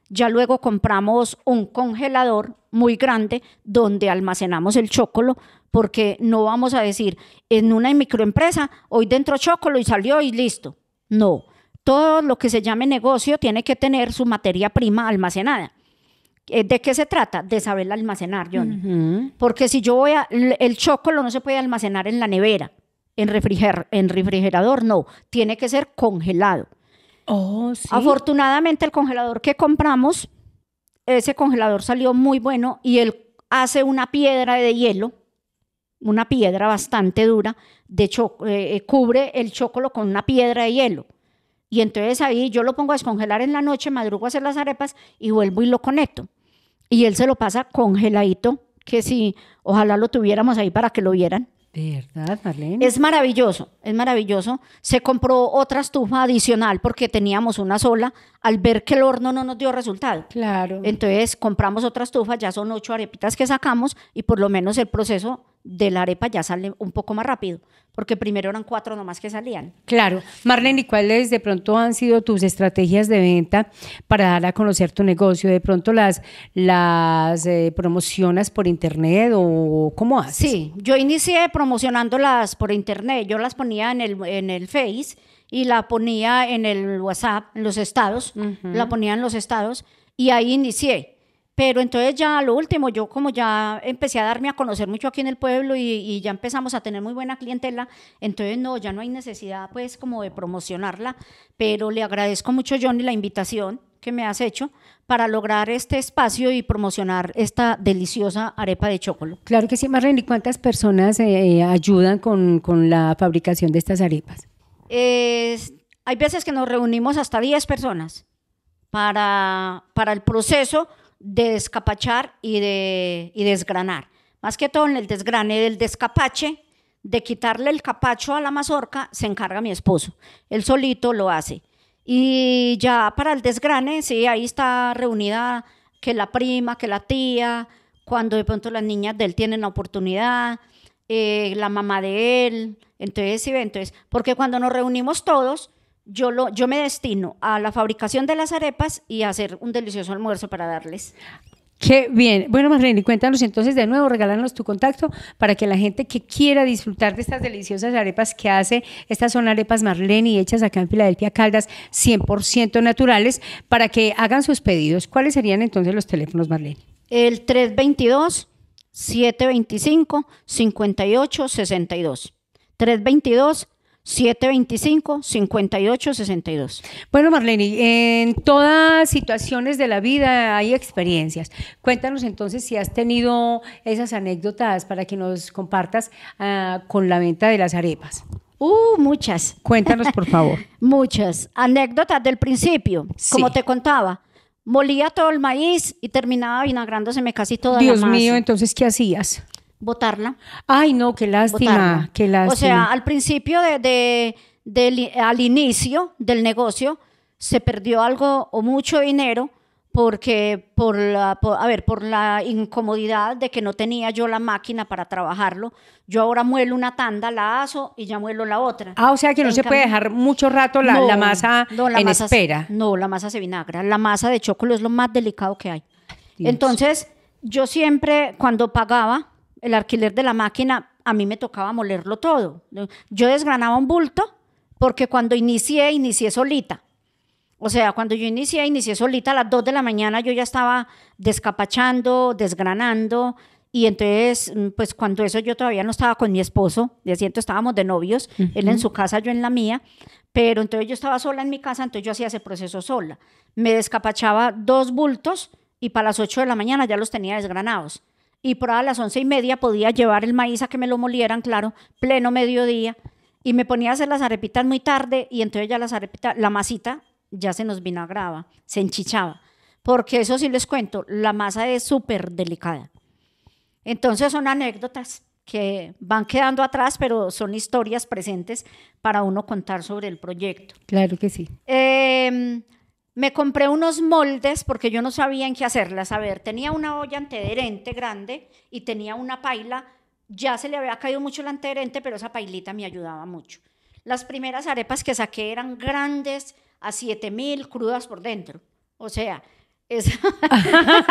ya luego compramos un congelador muy grande donde almacenamos el chocolo, porque no vamos a decir en una microempresa, hoy dentro chocolo y salió y listo. No, todo lo que se llame negocio tiene que tener su materia prima almacenada. Eh, ¿De qué se trata? De saber almacenar, Johnny. Porque si yo voy a... El chocolate no se puede almacenar en la nevera, en, en refrigerador, no. Tiene que ser congelado. Oh, ¿sí? Afortunadamente el congelador que compramos, ese congelador salió muy bueno y él hace una piedra de hielo, una piedra bastante dura, de eh, eh, cubre el chocolate con una piedra de hielo. Y entonces ahí yo lo pongo a descongelar en la noche, madrugo a hacer las arepas y vuelvo y lo conecto y él se lo pasa congeladito, que si ojalá lo tuviéramos ahí para que lo vieran. ¿Verdad, Marlene? Es maravilloso, es maravilloso. Se compró otra estufa adicional porque teníamos una sola al ver que el horno no nos dio resultado. Claro. Entonces compramos otra estufa, ya son ocho arepitas que sacamos y por lo menos el proceso de la arepa ya sale un poco más rápido, porque primero eran cuatro nomás que salían. Claro. Marlene, ¿y cuáles de pronto han sido tus estrategias de venta para dar a conocer tu negocio? ¿De pronto las, las eh, promocionas por internet o cómo haces? Sí, yo inicié promocionándolas por internet. Yo las ponía en el, en el Face y la ponía en el WhatsApp, en los estados, la ponía en los estados y ahí inicié pero entonces ya lo último, yo como ya empecé a darme a conocer mucho aquí en el pueblo y, ya empezamos a tener muy buena clientela, entonces no, ya no hay necesidad pues como de promocionarla, pero le agradezco mucho Johnny la invitación que me has hecho para lograr este espacio y promocionar esta deliciosa arepa de chocolate. Claro que sí, Marlene, ¿y cuántas personas eh, eh, ayudan con, con, la fabricación de estas arepas? hay veces que nos reunimos hasta 10 personas para, para el proceso de descapachar y de desgranar. Más que todo en el desgrane del descapache, de quitarle el capacho a la mazorca, se encarga mi esposo. Él solito lo hace. Y ya para el desgrane, sí, ahí está reunida que la prima, que la tía, cuando de pronto las niñas de él tienen la oportunidad, eh, la mamá de él, entonces sí, entonces, porque cuando nos reunimos todos, yo, lo, yo me destino a la fabricación de las arepas y a hacer un delicioso almuerzo para darles. Qué bien. Bueno, Marlene, cuéntanos entonces de nuevo, regálanos tu contacto para que la gente que quiera disfrutar de estas deliciosas arepas que hace, estas son arepas Marlene hechas acá en Filadelfia Caldas, 100% naturales, para que hagan sus pedidos. ¿Cuáles serían entonces los teléfonos, Marlene? El 322 725 5862. 322 725-5862. Bueno, Marlene, en todas situaciones de la vida hay experiencias. Cuéntanos entonces si has tenido esas anécdotas para que nos compartas ah, con la venta de las arepas. Uh, muchas. Cuéntanos, por favor. muchas. Anécdotas del principio, como te contaba. Molía todo el maíz y terminaba vinagrándoseme casi toda la masa. Dios mío, entonces, ¿qué hacías? ¿Votarla? Ay, no, qué lástima, O sea, al principio de, al inicio del negocio se perdió algo o mucho dinero porque por la, a ver, por la incomodidad de que no tenía yo la máquina para trabajarlo, yo ahora muelo una tanda, la aso y ya muelo la otra. Ah, o sea que no se puede dejar mucho rato la, masa no, la en masa espera. no, la masa se vinagra, la masa de chocolate es lo más delicado que hay. Entonces, yo siempre cuando pagaba, el alquiler de la máquina, a mí me tocaba molerlo todo. Yo desgranaba un bulto porque cuando inicié, inicié solita. O sea, cuando yo inicié, inicié solita a las 2 de la mañana, yo ya estaba descapachando, desgranando. Y entonces, mm, pues cuando eso yo todavía no estaba con mi esposo, de siento, estábamos de novios, él en su casa, yo en la mía, pero entonces yo estaba sola en mi casa, entonces yo hacía ese proceso sola. Me descapachaba dos bultos y para las 8 de la mañana ya los tenía desgranados y por a las once y media podía llevar el maíz a que me lo molieran, claro, pleno mediodía, y me ponía a hacer las arepitas muy tarde y entonces ya las arepitas, la masita ya se nos vinagraba, se enchichaba, porque eso sí les cuento, la masa es súper delicada. Entonces son anécdotas que van quedando atrás, pero son historias presentes para uno contar sobre el proyecto. Claro que sí. Em, me compré unos moldes porque yo no sabía en qué hacerlas. A ver, tenía una olla antederente grande y tenía una paila. Ya se le había caído mucho el antederente, pero esa pailita me ayudaba mucho. Las primeras arepas que saqué eran grandes, a 7000 crudas por dentro. O sea,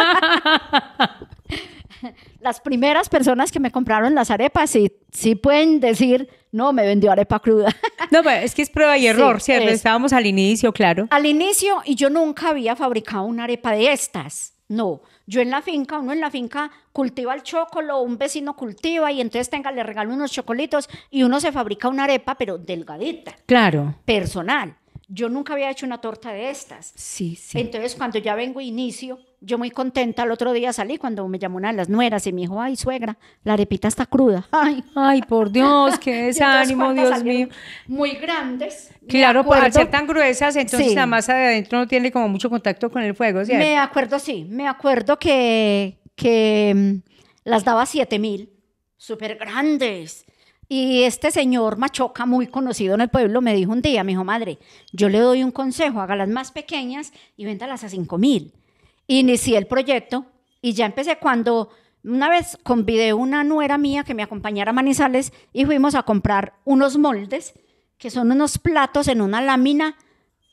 las primeras personas que me compraron las arepas sí, sí pueden decir no, me vendió arepa cruda. No, pero es que es prueba y error, ¿cierto? Estábamos al inicio, claro. Al inicio, y yo nunca había fabricado una arepa de estas. No, yo en la finca, uno en la finca cultiva el chocolo, un vecino cultiva y entonces tenga, le regalo unos chocolitos y uno se fabrica una arepa, pero delgadita. Claro. Personal. Yo nunca había hecho una torta de estas. Sí, sí. Entonces, cuando ya vengo inicio, yo muy contenta, al otro día salí cuando me llamó una de las nueras y me dijo, ay, suegra, la arepita está cruda. Ay, ay por Dios, qué desánimo, Dios mío. Muy grandes. Claro, para ser tan gruesas, entonces la masa de adentro no tiene como mucho contacto con el fuego, Me acuerdo, sí, me acuerdo que, que mm, las daba mil, súper grandes. Y este señor Machoca, muy conocido en el pueblo, me dijo un día, me dijo, madre, yo le doy un consejo, haga las más pequeñas y véndalas a 5000. mil inicié el proyecto y ya empecé cuando una vez convidé una nuera mía que me acompañara a Manizales y fuimos a comprar unos moldes, que son unos platos en una lámina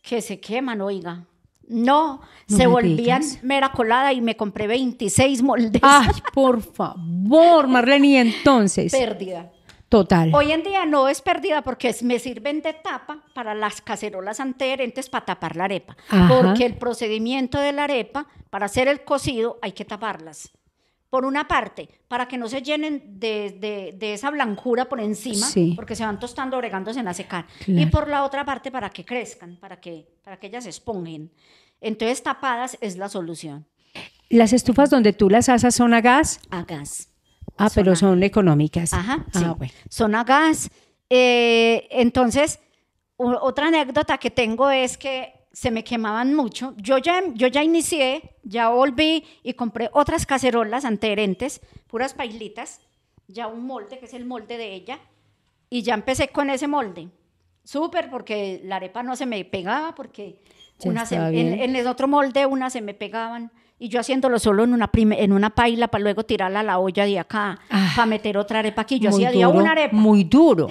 que se queman, oiga. No, se volvían mera colada y me compré 26 moldes. Ay, por favor, Marlene, y entonces. Pérdida. Total. Hoy en día no es perdida porque me sirven de tapa para las cacerolas anteherentes para tapar la arepa. Porque el procedimiento de la arepa, para hacer el cocido, hay que taparlas. Por una parte, para que no se llenen de, esa blancura por encima, porque se van tostando, bregándose en la secar. Y por la otra parte, para que crezcan, para que, para que ellas se esponjen. Entonces, tapadas es la solución. ¿Las estufas donde tú las haces son a gas? A gas. Ah, pero son económicas. Ajá, ah, sí. Son a gas. Eh, entonces, otra anécdota que tengo es que se me quemaban mucho. Yo ya, yo ya inicié, ya volví y compré otras cacerolas anteherentes, puras pailitas, ya un molde, que es el molde de ella, y ya empecé con ese molde. Súper, porque la arepa no se me pegaba, porque en, el otro molde una se me pegaban y yo haciéndolo solo en una, en una paila para luego tirarla a la olla de acá, ah, para meter otra arepa aquí. Yo hacía día una arepa. Muy duro,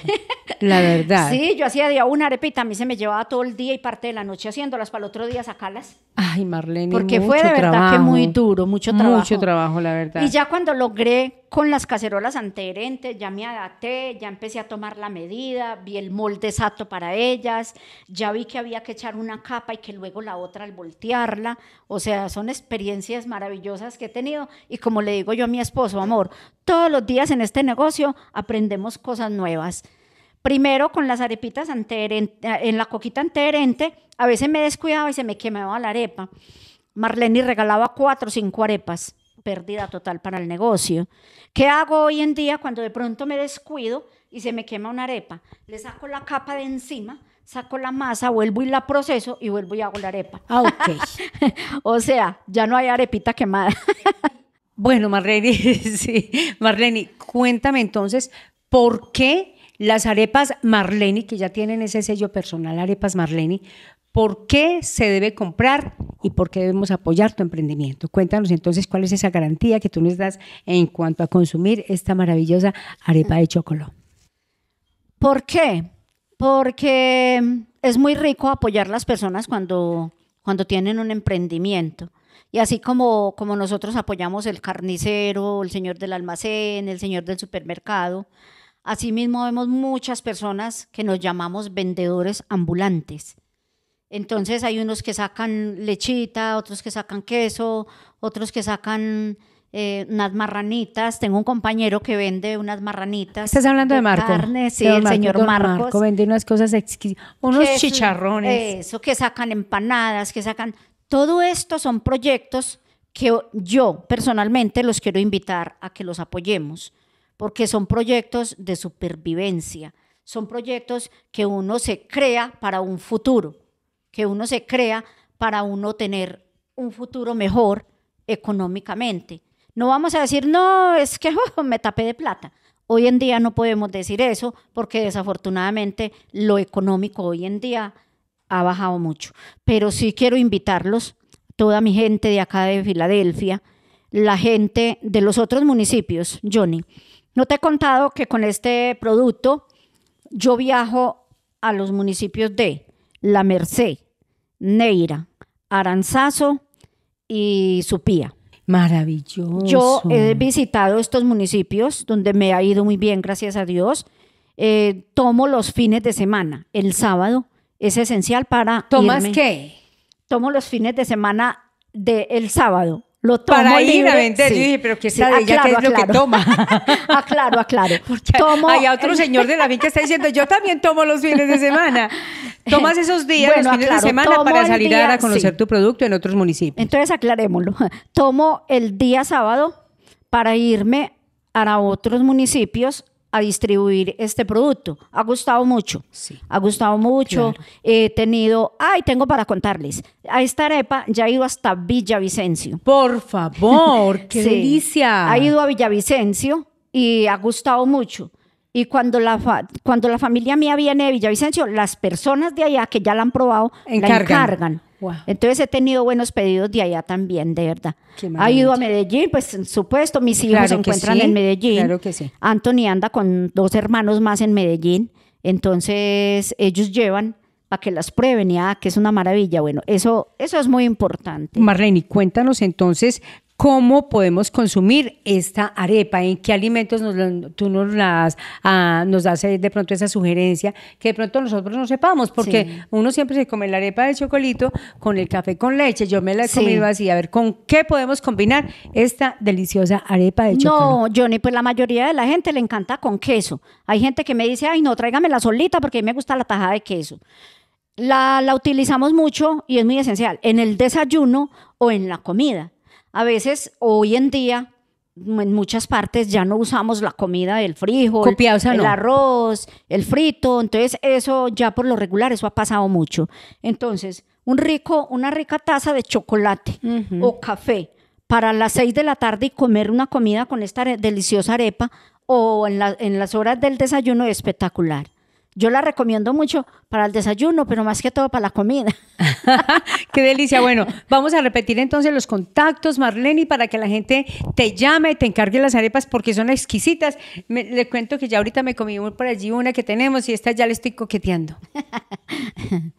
la verdad. sí, yo hacía día una arepa y también se me llevaba todo el día y parte de la noche haciéndolas para el otro día sacarlas. Ay, Marlene, Porque fue de verdad que muy duro, mucho trabajo. Mucho trabajo, la verdad. Y ya cuando logré con las cacerolas anteherentes, ya me adapté, ya empecé a tomar la medida, vi el molde exacto para ellas, ya vi que había que echar una capa y que luego la otra al voltearla. O sea, son experiencias maravillosas que he tenido y como le digo yo a mi esposo, amor, todos los días en este negocio aprendemos cosas nuevas. Primero con las arepitas en la coquita anteherente, a veces me descuidaba y se me quemaba la arepa. Marlene regalaba cuatro o cinco arepas, pérdida total para el negocio. ¿Qué hago hoy en día cuando de pronto me descuido y se me quema una arepa? Le saco la capa de encima, saco la masa, vuelvo y la proceso y vuelvo y hago la arepa. Ah, ok. o sea, ya no hay arepita quemada. bueno, Marlene, sí. Marleni, cuéntame entonces, ¿por qué las arepas Marleni, que ya tienen ese sello personal, arepas Marleni, por qué se debe comprar y por qué debemos apoyar tu emprendimiento. Cuéntanos entonces cuál es esa garantía que tú nos das en cuanto a consumir esta maravillosa arepa de chocolate. ¿Por qué? porque es muy rico apoyar las personas cuando, cuando tienen un emprendimiento. Y así como, como nosotros apoyamos el carnicero, el señor del almacén, el señor del supermercado, asimismo vemos muchas personas que nos llamamos vendedores ambulantes. Entonces hay unos que sacan lechita, otros que sacan queso, otros que sacan eh, unas marranitas. Tengo un compañero que vende unas marranitas. Estás hablando de, Marco. sí, el señor Marcos. vende unas cosas exquisitas, unos chicharrones. eso, que sacan empanadas, que sacan. Todo esto son proyectos que yo personalmente los quiero invitar a que los apoyemos, porque son proyectos de supervivencia, son proyectos que uno se crea para un futuro, que uno se crea para uno tener un futuro mejor económicamente no vamos a decir, no, es que me tapé de plata. Hoy en día no podemos decir eso porque desafortunadamente lo económico hoy en día ha bajado mucho. Pero sí quiero invitarlos, toda mi gente de acá de Filadelfia, la gente de los otros municipios, Johnny. No te he contado que con este producto yo viajo a los municipios de La Merced, Neira, Aranzazo y Supía. Maravilloso. Yo he visitado estos municipios donde me ha ido muy bien, gracias a Dios. Eh, tomo los fines de semana, el sábado es esencial para. ¿Tomas qué? Tomo los fines de semana del sábado. Lo tomo para ir a vender. pero qué sí, ella qué es lo que toma. aclaro, aclaro. hay otro señor de la que está diciendo, yo también tomo los fines de semana. Tomas esos días, los fines de semana, para salir a conocer tu producto en otros municipios. Entonces, aclarémoslo. Tomo el día sábado para irme a otros municipios a distribuir este producto. Ha gustado mucho. Sí. Ha gustado mucho. He tenido, ay, tengo para contarles. A esta arepa ya he ido hasta Villavicencio. Por favor, qué delicia. Ha ido a Villavicencio y ha gustado mucho. Y cuando la, cuando la familia mía viene de Villavicencio, las personas de allá que ya la han probado, la encargan. Entonces he tenido buenos pedidos de allá también, de verdad. Ha ido a Medellín, pues supuesto, mis hijos se encuentran en Medellín. Claro que sí. Anthony anda con dos hermanos más en Medellín, entonces ellos llevan para que las prueben y ah, que es una maravilla. Bueno, eso, eso es muy importante. Marlene, cuéntanos entonces cómo podemos consumir esta arepa, en qué alimentos nos, tú nos las ah, nos das eh, de pronto esa sugerencia que de pronto nosotros no sepamos, porque uno siempre se come la arepa de chocolito con el café con leche, yo me la he comido así, a ver, ¿con qué podemos combinar esta deliciosa arepa de chocolate? No, Johnny, pues la mayoría de la gente le encanta con queso. Hay gente que me dice, ay no, tráigamela solita porque a mí me gusta la tajada de queso. La, la utilizamos mucho y es muy esencial en el desayuno o en la comida a veces, hoy en día, en muchas partes ya no usamos la comida del frijol, el arroz, el frito, entonces eso ya por lo regular, eso ha pasado mucho. Entonces, un rico, una rica taza de chocolate o café para las seis de la tarde y comer una comida con esta deliciosa arepa o en, en las horas del desayuno espectacular yo la recomiendo mucho para el desayuno, pero más que todo para la comida. Qué delicia. Bueno, vamos a repetir entonces los contactos, Marlene, para que la gente te llame, y te encargue las arepas porque son exquisitas. le cuento que ya ahorita me comí por allí una que tenemos y esta ya le estoy coqueteando.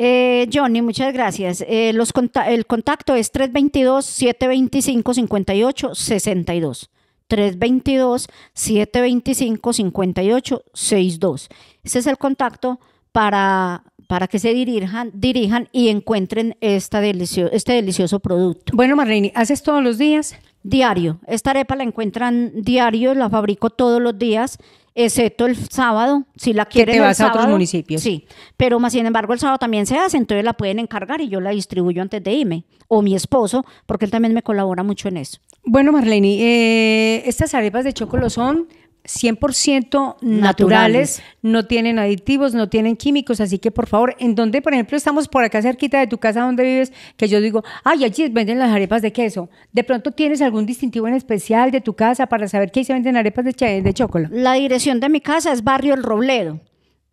Eh, Johnny, muchas gracias. Eh, los el contacto es 322-725-5862. 322-725-5862. Ese es el contacto para, para que se dirijan, dirijan y encuentren esta delicio, este delicioso producto. Bueno, Marlene, ¿haces todos los días? Diario. Esta arepa la encuentran diario, la fabrico todos los días, excepto el sábado, si la quieren. Que te vas a otros municipios. Sí, pero más sin embargo el sábado también se hace, entonces la pueden encargar y yo la distribuyo antes de irme, o mi esposo, porque él también me colabora mucho en eso. Bueno, Marlene, eh, estas arepas de chocolate son 100% naturales, no tienen aditivos, no tienen químicos, así que por favor, en donde, por ejemplo, estamos por acá cerquita de tu casa donde vives, que yo digo, ay, allí venden las arepas de queso. ¿De pronto tienes algún distintivo en especial de tu casa para saber que ahí se venden arepas de, de chocolate? La dirección de mi casa es Barrio El Robledo.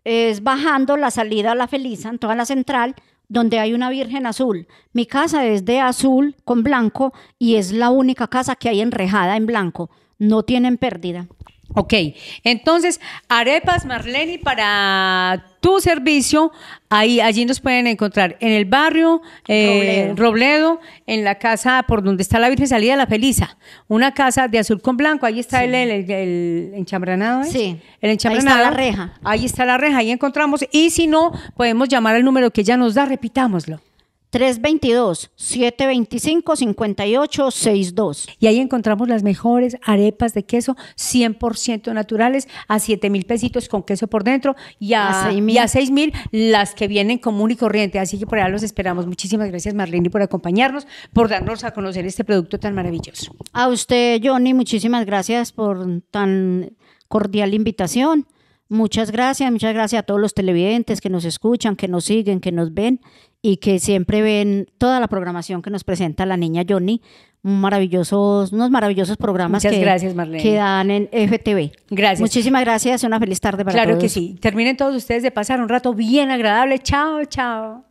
Es bajando la salida a la feliz, en toda la central, donde hay una Virgen azul. Mi casa es de azul con blanco y es la única casa que hay enrejada en blanco. No tienen pérdida. Ok, entonces, Arepas Marleni para tu servicio, ahí, allí nos pueden encontrar en el barrio eh, Robledo. en la casa por donde está la Virgen Salida de la Feliza, una casa de azul con blanco, ahí está el, enchambranado. Sí, el enchambranado. Ahí está la reja. Ahí está la reja, ahí encontramos, y si no, podemos llamar al número que ya nos da, repitámoslo. 322-725-5862. Y ahí encontramos las mejores arepas de queso 100% naturales a 7 mil pesitos con queso por dentro y a, a 6 mil las que vienen común y corriente. Así que por allá los esperamos. Muchísimas gracias Marlene por acompañarnos, por darnos a conocer este producto tan maravilloso. A usted Johnny, muchísimas gracias por tan cordial invitación. Muchas gracias, muchas gracias a todos los televidentes que nos escuchan, que nos siguen, que nos ven y que siempre ven toda la programación que nos presenta la niña Johnny, maravillosos, unos maravillosos programas que, dan en FTV. Gracias. Muchísimas gracias, una feliz tarde para todos. Claro que sí. Terminen todos ustedes de pasar un rato bien agradable. Chao, chao.